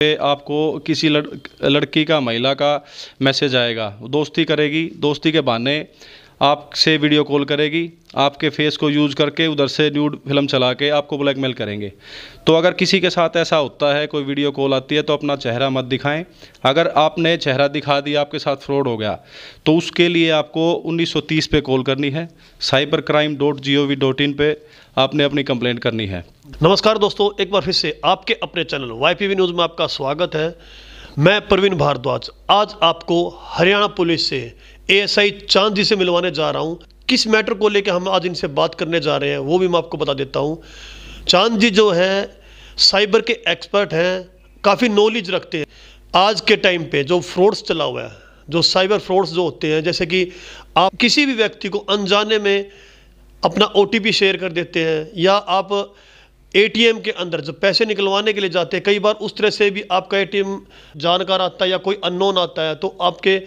पे आपको किसी लड़, लड़की का महिला का मैसेज आएगा दोस्ती करेगी दोस्ती के बहाने आपसे वीडियो कॉल करेगी आपके फेस को यूज़ करके उधर से न्यूड फिल्म चला के आपको ब्लैकमेल करेंगे तो अगर किसी के साथ ऐसा होता है कोई वीडियो कॉल आती है तो अपना चेहरा मत दिखाएं अगर आपने चेहरा दिखा दिया आपके साथ फ्रॉड हो गया तो उसके लिए आपको 1930 पे कॉल करनी है cyber crime dot G O V dot in पर आपने अपनी कंप्लेंट करनी है नमस्कार दोस्तों एक बार फिर से आपके अपने चैनल वाईपीवी न्यूज़ में आपका स्वागत है मैं प्रवीण भारद्वाज आज आपको हरियाणा पुलिस से एएसआई चांद जी से मिलवाने जा रहा हूं किस मैटर को लेकर हम आज इनसे बात करने जा रहे हैं वो भी मैं आपको बता देता हूं चांद जी जो हैं साइबर के एक्सपर्ट हैं काफ़ी नॉलेज रखते हैं आज के टाइम पे जो फ्रॉड्स चला हुआ है जो साइबर फ्रॉड्स जो होते हैं जैसे कि आप किसी भी व्यक्ति को अनजाने में अपना ओ शेयर कर देते हैं या आप एटीएम के अंदर जब पैसे निकलवाने के लिए जाते हैं कई बार उस तरह से भी आपका एटीएम जानकार आता है या कोई अननोन आता है तो आपके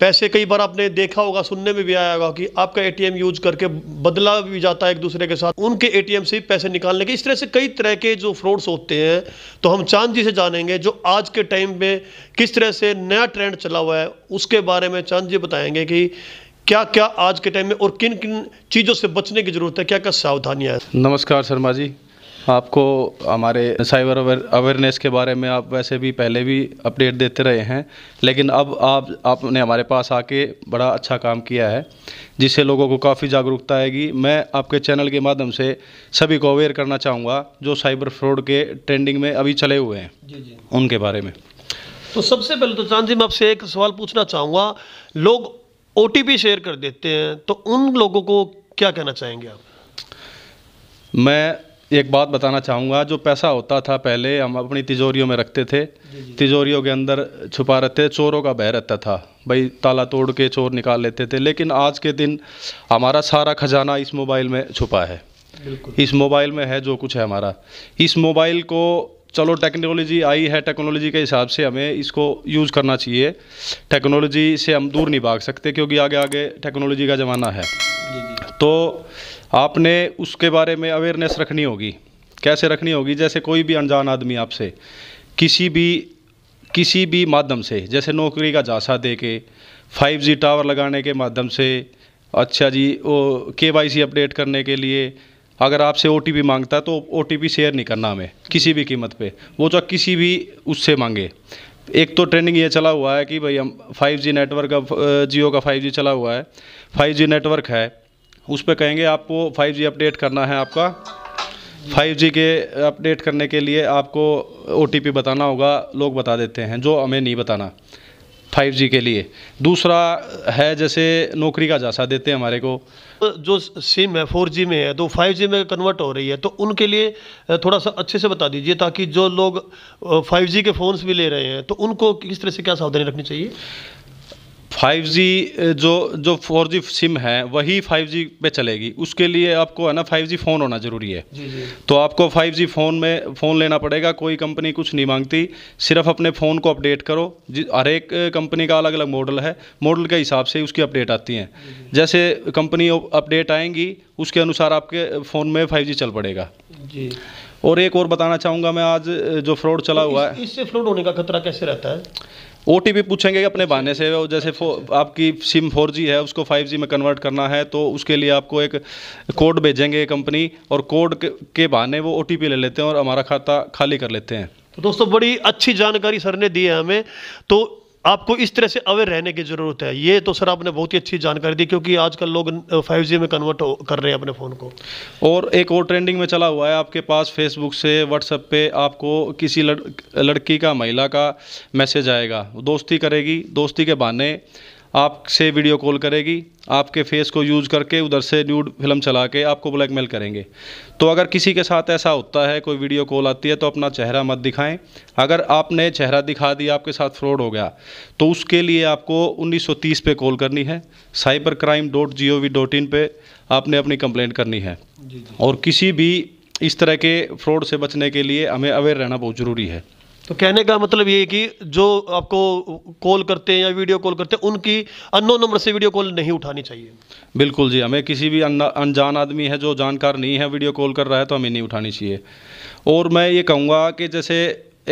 पैसे कई बार आपने देखा होगा सुनने में भी आया होगा कि आपका एटीएम यूज करके बदला भी जाता है एक दूसरे के साथ उनके एटीएम से पैसे निकालने के इस तरह से कई तरह के जो फ्रॉड्स होते हैं तो हम चांद जी से जानेंगे जो आज के टाइम में किस तरह से नया ट्रेंड चला हुआ है उसके बारे में चांद जी बताएंगे कि क्या क्या आज के टाइम में और किन किन चीज़ों से बचने की ज़रूरत है क्या क्या सावधानियाँ हैं नमस्कार शर्मा जी आपको हमारे साइबर अवेयरनेस के बारे में आप वैसे भी पहले भी अपडेट देते रहे हैं लेकिन अब आप आपने हमारे पास आके बड़ा अच्छा काम किया है जिससे लोगों को काफ़ी जागरूकता आएगी मैं आपके चैनल के माध्यम से सभी को अवेयर करना चाहूँगा जो साइबर फ्रॉड के ट्रेंडिंग में अभी चले हुए हैं जी जी उनके बारे में तो सबसे पहले तो चांद जी मैं आपसे एक सवाल पूछना चाहूँगा लोग ओ शेयर कर देते हैं तो उन लोगों को क्या कहना चाहेंगे आप मैं एक बात बताना चाहूँगा जो पैसा होता था पहले हम अपनी तिजोरियों में रखते थे तिजोरियों के अंदर छुपा रहते चोरों का भय रहता था भाई ताला तोड़ के चोर निकाल लेते थे लेकिन आज के दिन हमारा सारा खजाना इस मोबाइल में छुपा है इस मोबाइल में है जो कुछ है हमारा इस मोबाइल को चलो टेक्नोलॉजी आई है टेक्नोलॉजी के हिसाब से हमें इसको यूज़ करना चाहिए टेक्नोलॉजी से हम दूर नहीं भाग सकते क्योंकि आगे आगे टेक्नोलॉजी का ज़माना है तो आपने उसके बारे में अवेयरनेस रखनी होगी कैसे रखनी होगी जैसे कोई भी अनजान आदमी आपसे किसी भी किसी भी माध्यम से जैसे नौकरी का झांसा दे के फाइव जी टावर लगाने के माध्यम से अच्छा जी वो के वाई सी अपडेट करने के लिए अगर आपसे ओ टी पी मांगता है तो ओ टी पी शेयर नहीं करना हमें किसी भी कीमत पे वो जो तो किसी भी उससे मांगे एक तो ट्रेंडिंग ये चला हुआ है कि भाई हम 5G नेटवर्क का जियो का 5G चला हुआ है 5G नेटवर्क है उस पर कहेंगे आपको 5G अपडेट करना है आपका 5G के अपडेट करने के लिए आपको ओ बताना होगा लोग बता देते हैं जो हमें नहीं बताना 5G के लिए दूसरा है जैसे नौकरी का जासा देते हैं हमारे को जो सिम है 4G में है तो 5G में कन्वर्ट हो रही है तो उनके लिए थोड़ा सा अच्छे से बता दीजिए ताकि जो लोग 5G के फ़ोन्स भी ले रहे हैं तो उनको किस तरह से क्या सावधानी रखनी चाहिए फाइव जी जो जो फोर जी सिम है वही फाइव जी पे चलेगी उसके लिए आपको है ना फाइव जी फ़ोन होना ज़रूरी है जी जी। तो आपको फाइव जी फ़ोन में फ़ोन लेना पड़ेगा कोई कंपनी कुछ नहीं मांगती सिर्फ अपने फ़ोन को अपडेट करो हर एक कंपनी का अलग अलग मॉडल है मॉडल के हिसाब से उसकी अपडेट आती हैं जैसे कंपनी अपडेट आएंगी उसके अनुसार आपके फ़ोन में फाइव जी चल पड़ेगा जी और एक और बताना चाहूँगा मैं आज जो फ्रॉड चला तो हुआ है इससे फ्रॉड होने का खतरा कैसे रहता है ओ पूछेंगे कि अपने बहाने से जैसे आपकी सिम 4G है उसको 5G में कन्वर्ट करना है तो उसके लिए आपको एक कोड भेजेंगे कंपनी और कोड के बहाने वो ओ ले लेते हैं और हमारा खाता खाली कर लेते हैं तो दोस्तों बड़ी अच्छी जानकारी सर ने दी है हमें तो आपको इस तरह से अवेयर रहने की ज़रूरत है ये तो सर आपने बहुत ही अच्छी जानकारी दी क्योंकि आजकल लोग 5G में कन्वर्ट कर रहे हैं अपने फ़ोन को और एक और ट्रेंडिंग में चला हुआ है आपके पास फेसबुक से व्हाट्सएप पे आपको किसी लड़, लड़की का महिला का मैसेज आएगा दोस्ती करेगी दोस्ती के बहाने आपसे वीडियो कॉल करेगी आपके फेस को यूज़ करके उधर से न्यूड फिल्म चला के आपको ब्लैकमेल करेंगे तो अगर किसी के साथ ऐसा होता है कोई वीडियो कॉल आती है तो अपना चेहरा मत दिखाएं अगर आपने चेहरा दिखा दिया आपके साथ फ्रॉड हो गया तो उसके लिए आपको 1930 पे कॉल करनी है cyber crime dot G O V dot in पर आपने अपनी कंप्लेंट करनी है और किसी भी इस तरह के फ्रॉड से बचने के लिए हमें अवेयर रहना बहुत ज़रूरी है तो कहने का मतलब ये है कि जो आपको कॉल करते हैं या वीडियो कॉल करते हैं उनकी अननोन नंबर से वीडियो कॉल नहीं उठानी चाहिए बिल्कुल जी हमें किसी भी अनजान आदमी है जो जानकार नहीं है वीडियो कॉल कर रहा है तो हमें नहीं उठानी चाहिए और मैं ये कहूँगा कि जैसे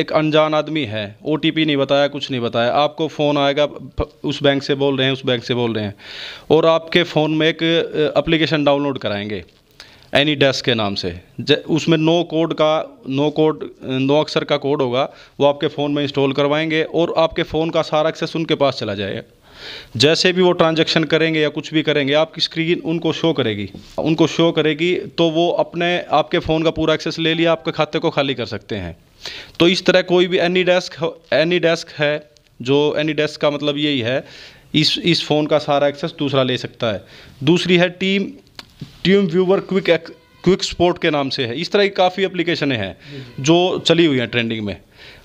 एक अनजान आदमी है ओ नहीं बताया कुछ नहीं बताया आपको फ़ोन आएगा उस बैंक से बोल रहे हैं उस बैंक से बोल रहे हैं और आपके फ़ोन में एक अप्लीकेशन डाउनलोड कराएंगे एनी डेस्क के नाम से उसमें नो कोड का नो कोड नो अक्षर का कोड होगा वो आपके फ़ोन में इंस्टॉल करवाएंगे और आपके फ़ोन का सारा एक्सेस उनके पास चला जाएगा जैसे भी वो ट्रांजैक्शन करेंगे या कुछ भी करेंगे आपकी स्क्रीन उनको शो करेगी उनको शो करेगी तो वो अपने आपके फ़ोन का पूरा एक्सेस ले लिया आपके खाते को खाली कर सकते हैं तो इस तरह कोई भी एनी डेस्क एनी डेस्क है जो एनी डेस्क का मतलब यही है इस इस फ़ोन का सारा एक्सेस दूसरा ले सकता है दूसरी है टीम टीम व्यूवर क्विक एक, क्विक स्पोर्ट के नाम से है इस तरह की काफ़ी अप्लीकेशन हैं जो चली हुई हैं ट्रेंडिंग में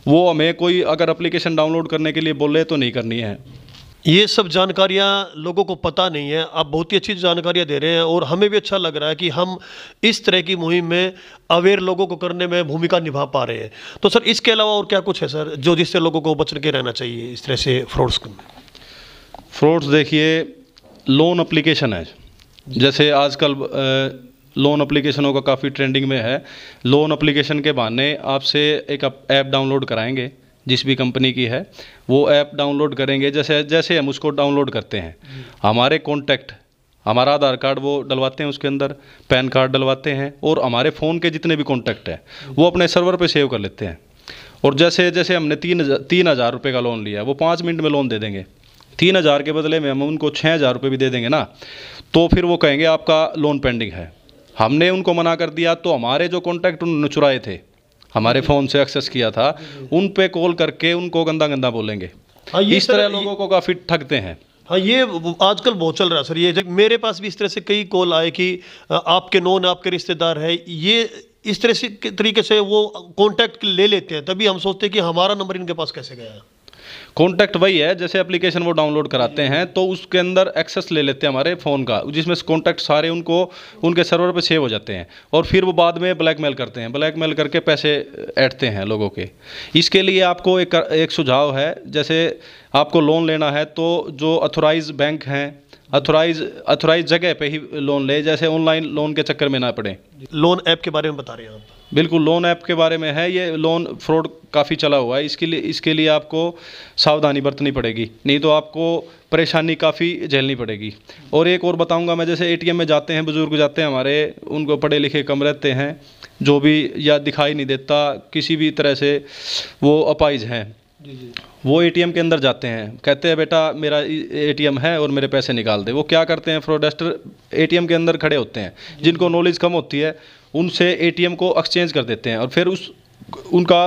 वो हमें कोई अगर अप्लीकेशन डाउनलोड करने के लिए बोले तो नहीं करनी है ये सब जानकारियाँ लोगों को पता नहीं है आप बहुत ही अच्छी जानकारियाँ दे रहे हैं और हमें भी अच्छा लग रहा है कि हम इस तरह की मुहिम में अवेयर लोगों को करने में भूमिका निभा पा रहे हैं तो सर इसके अलावा और क्या कुछ है सर जो जिससे लोगों को बच के रहना चाहिए इस तरह से फ्रॉड्स में फ्रॉड्स देखिए लोन अप्लीकेशन है जैसे आजकल लोन अप्लीकेशनों का काफ़ी ट्रेंडिंग में है लोन अप्लीकेशन के बहाने आपसे एक ऐप डाउनलोड कराएंगे जिस भी कंपनी की है वो ऐप डाउनलोड करेंगे जैसे जैसे हम उसको डाउनलोड करते हैं हमारे कॉन्टैक्ट हमारा आधार कार्ड वो डलवाते हैं उसके अंदर पैन कार्ड डलवाते हैं और हमारे फ़ोन के जितने भी कॉन्टैक्ट हैं वो अपने सर्वर पे सेव कर लेते हैं और जैसे जैसे हमने तीन हज़ार तीन हज़ार रुपये का लोन लिया वो पाँच मिनट में लोन दे देंगे तीन हज़ार के बदले में हम उनको छः हज़ार रुपये भी दे देंगे ना तो फिर वो कहेंगे आपका लोन पेंडिंग है हमने उनको मना कर दिया तो हमारे जो कॉन्टैक्ट उन्होंने चुराए थे हमारे फ़ोन से एक्सेस किया था उन पे कॉल करके उनको गंदा गंदा बोलेंगे हाँ ये इस तरह लोगों को काफ़ी ठगते हैं हाँ ये आजकल बहुत चल रहा है सर ये मेरे पास भी इस तरह से कई कॉल आए कि आपके नोन आपके रिश्तेदार है ये इस तरह से तरीके से वो कॉन्टैक्ट ले लेते हैं तभी हम सोचते हैं कि हमारा नंबर इनके पास कैसे गया है कॉन्टैक्ट वही है जैसे एप्लीकेशन वो डाउनलोड कराते हैं तो उसके अंदर एक्सेस ले लेते हैं हमारे फ़ोन का जिसमें कॉन्टैक्ट सारे उनको उनके सर्वर पर सेव हो जाते हैं और फिर वो बाद में ब्लैकमेल करते हैं ब्लैकमेल करके पैसे ऐटते हैं लोगों के इसके लिए आपको एक एक सुझाव है जैसे आपको लोन लेना है तो जो अथोराइज बैंक हैं अथोराइज अथोराइज जगह पे ही लोन ले जैसे ऑनलाइन लोन के चक्कर में ना पड़े लोन ऐप के बारे में बता रहे हैं आप बिल्कुल लोन ऐप के बारे में है ये लोन फ्रॉड काफ़ी चला हुआ है इसके लिए इसके लिए आपको सावधानी बरतनी पड़ेगी नहीं तो आपको परेशानी काफ़ी झेलनी पड़ेगी और एक और बताऊंगा मैं जैसे एटीएम में जाते हैं बुज़ुर्ग जाते हैं हमारे उनको पढ़े लिखे कम रहते हैं जो भी या दिखाई नहीं देता किसी भी तरह से वो अपाइज हैं वो ए के अंदर जाते हैं कहते हैं बेटा मेरा ए है और मेरे पैसे निकाल दे वो क्या करते हैं फ्रॉडेस्टर ए के अंदर खड़े होते हैं जिनको नॉलेज कम होती है उनसे एटीएम को एक्सचेंज कर देते हैं और फिर उस उनका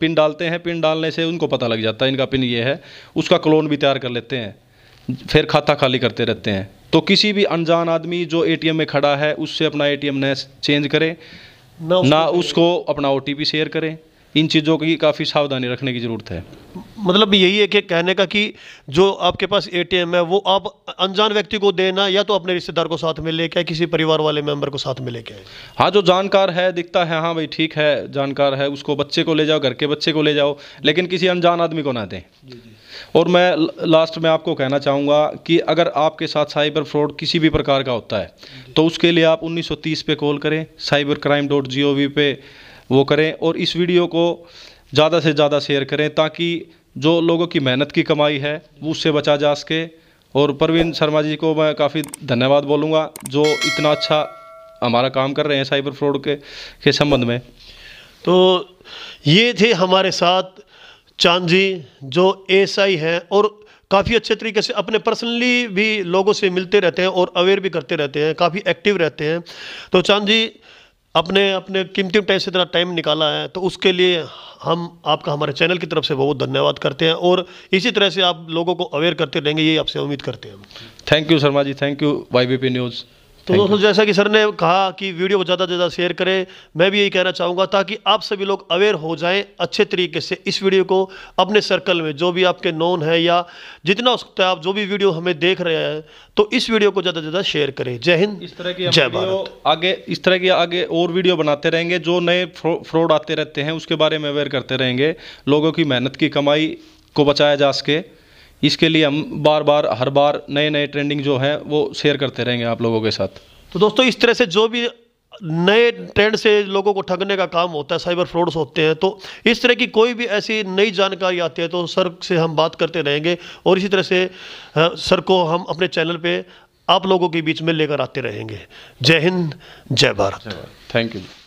पिन डालते हैं पिन डालने से उनको पता लग जाता है इनका पिन ये है उसका क्लोन भी तैयार कर लेते हैं फिर खाता खाली करते रहते हैं तो किसी भी अनजान आदमी जो एटीएम में खड़ा है उससे अपना एटीएम न चेंज करें ना उसको, ना उसको अपना ओटीपी शेयर करें इन चीज़ों की काफ़ी सावधानी रखने की ज़रूरत है मतलब यही है कि कहने का कि जो आपके पास एटीएम है वो आप अनजान व्यक्ति को देना या तो अपने रिश्तेदार को साथ में लेके किसी परिवार वाले मेंबर को साथ में लेके हाँ जो जानकार है दिखता है हाँ भाई ठीक है जानकार है उसको बच्चे को ले जाओ घर के बच्चे को ले जाओ लेकिन किसी अनजान आदमी को ना दें और मैं लास्ट में आपको कहना चाहूँगा कि अगर आपके साथ साइबर फ्रॉड किसी भी प्रकार का होता है तो उसके लिए आप उन्नीस पे कॉल करें cyber crime dot G O V पे वो करें और इस वीडियो को ज़्यादा से ज़्यादा शेयर करें ताकि जो लोगों की मेहनत की कमाई है वो उससे बचा जा सके और प्रवीण शर्मा जी को मैं काफ़ी धन्यवाद बोलूँगा जो इतना अच्छा हमारा काम कर रहे हैं साइबर फ्रॉड के के संबंध में तो ये थे हमारे साथ चांद जी जो आई हैं और काफ़ी अच्छे तरीके से अपने पर्सनली भी लोगों से मिलते रहते हैं और अवेयर भी करते रहते हैं काफ़ी एक्टिव रहते हैं तो चांद जी अपने अपने कीमती टाइम से इतना टाइम निकाला है तो उसके लिए हम आपका हमारे चैनल की तरफ से बहुत धन्यवाद करते हैं और इसी तरह से आप लोगों को अवेयर करते रहेंगे ये आपसे उम्मीद करते हैं thank you Sharma ji thank you Y news तो दोस्तों जैसा कि सर ने कहा कि वीडियो को ज़्यादा से ज़्यादा शेयर करें मैं भी यही कहना चाहूँगा ताकि आप सभी लोग अवेयर हो जाएं अच्छे तरीके से इस वीडियो को अपने सर्कल में जो भी आपके नॉन है या जितना हो सकता है आप जो भी वीडियो हमें देख रहे हैं तो इस वीडियो को ज़्यादा से ज़्यादा शेयर करें जय हिंद इस तरह की जय भारत आगे इस तरह की आगे और वीडियो बनाते रहेंगे जो नए फ्रॉड आते रहते हैं उसके बारे में अवेयर करते रहेंगे लोगों की मेहनत की कमाई को बचाया जा सके इसके लिए हम बार बार हर बार नए नए ट्रेंडिंग जो है वो शेयर करते रहेंगे आप लोगों के साथ तो दोस्तों इस तरह से जो भी नए ट्रेंड से लोगों को ठगने का काम होता है साइबर फ्रॉड्स होते हैं तो इस तरह की कोई भी ऐसी नई जानकारी आती है तो सर से हम बात करते रहेंगे और इसी तरह से हाँ, सर को हम अपने चैनल पे आप लोगों के बीच में लेकर आते रहेंगे जय हिंद जय भारत थैंक यू